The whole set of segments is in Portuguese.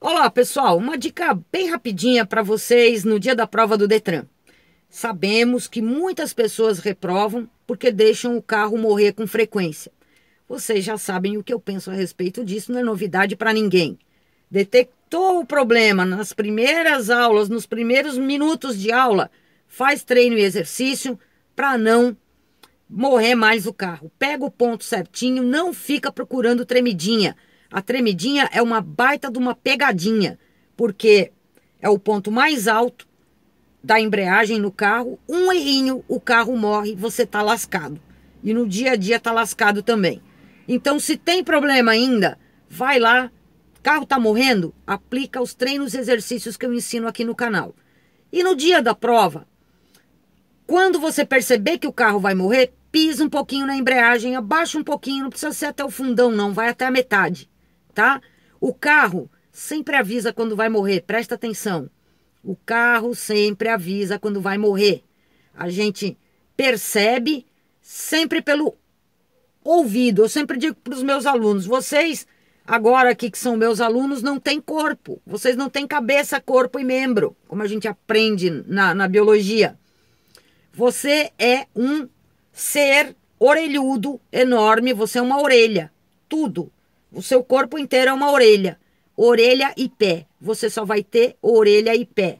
Olá, pessoal, uma dica bem rapidinha para vocês no dia da prova do Detran. Sabemos que muitas pessoas reprovam porque deixam o carro morrer com frequência. Vocês já sabem o que eu penso a respeito disso, não é novidade para ninguém. Detectou o problema nas primeiras aulas, nos primeiros minutos de aula, faz treino e exercício para não morrer mais o carro. Pega o ponto certinho, não fica procurando tremidinha a tremidinha é uma baita de uma pegadinha, porque é o ponto mais alto da embreagem no carro. Um errinho, o carro morre, você tá lascado. E no dia a dia tá lascado também. Então, se tem problema ainda, vai lá. Carro tá morrendo? Aplica os treinos e exercícios que eu ensino aqui no canal. E no dia da prova, quando você perceber que o carro vai morrer, pisa um pouquinho na embreagem, abaixa um pouquinho, não precisa ser até o fundão, não, vai até a metade tá? O carro sempre avisa quando vai morrer, presta atenção. O carro sempre avisa quando vai morrer. A gente percebe sempre pelo ouvido. Eu sempre digo para os meus alunos: vocês, agora aqui que são meus alunos, não têm corpo. Vocês não têm cabeça, corpo e membro, como a gente aprende na, na biologia. Você é um ser orelhudo enorme, você é uma orelha. Tudo, o seu corpo inteiro é uma orelha. Orelha e pé. Você só vai ter orelha e pé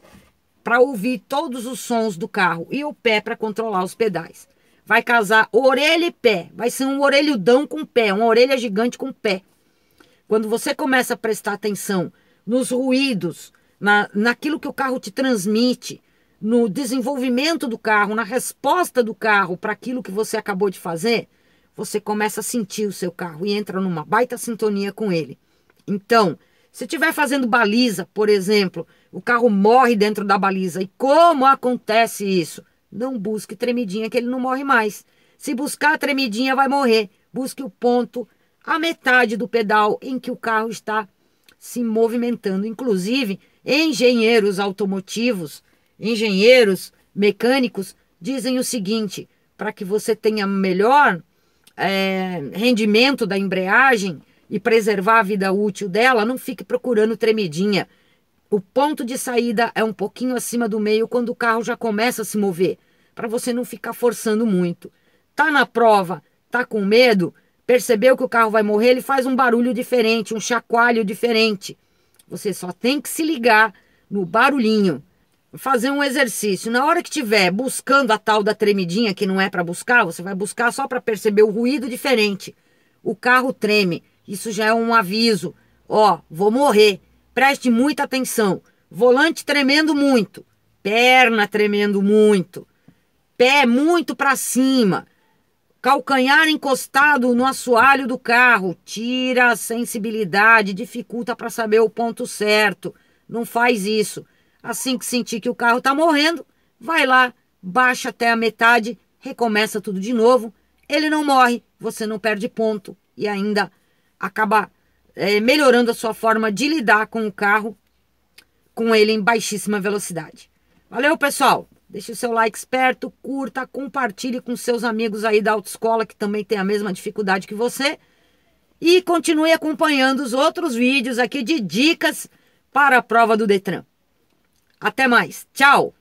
para ouvir todos os sons do carro e o pé para controlar os pedais. Vai casar orelha e pé. Vai ser um orelhudão com pé, uma orelha gigante com pé. Quando você começa a prestar atenção nos ruídos, na, naquilo que o carro te transmite, no desenvolvimento do carro, na resposta do carro para aquilo que você acabou de fazer, você começa a sentir o seu carro e entra numa baita sintonia com ele. Então, se estiver fazendo baliza, por exemplo, o carro morre dentro da baliza. E como acontece isso? Não busque tremidinha que ele não morre mais. Se buscar a tremidinha, vai morrer. Busque o ponto, a metade do pedal em que o carro está se movimentando. Inclusive, engenheiros automotivos, engenheiros mecânicos dizem o seguinte: para que você tenha melhor é, rendimento da embreagem e preservar a vida útil dela, não fique procurando tremidinha. O ponto de saída é um pouquinho acima do meio quando o carro já começa a se mover, para você não ficar forçando muito. Tá na prova, tá com medo, percebeu que o carro vai morrer, ele faz um barulho diferente, um chacoalho diferente. Você só tem que se ligar no barulhinho fazer um exercício. Na hora que tiver buscando a tal da tremidinha que não é para buscar, você vai buscar só para perceber o ruído diferente. O carro treme. Isso já é um aviso. Ó, vou morrer. Preste muita atenção. Volante tremendo muito, perna tremendo muito, pé muito para cima, calcanhar encostado no assoalho do carro. Tira a sensibilidade, dificulta para saber o ponto certo. Não faz isso. Assim que sentir que o carro está morrendo, vai lá, baixa até a metade, recomeça tudo de novo. Ele não morre, você não perde ponto e ainda acaba é, melhorando a sua forma de lidar com o carro, com ele em baixíssima velocidade. Valeu, pessoal! Deixe o seu like esperto, curta, compartilhe com seus amigos aí da autoescola que também tem a mesma dificuldade que você. E continue acompanhando os outros vídeos aqui de dicas para a prova do Detran. Até mais. Tchau!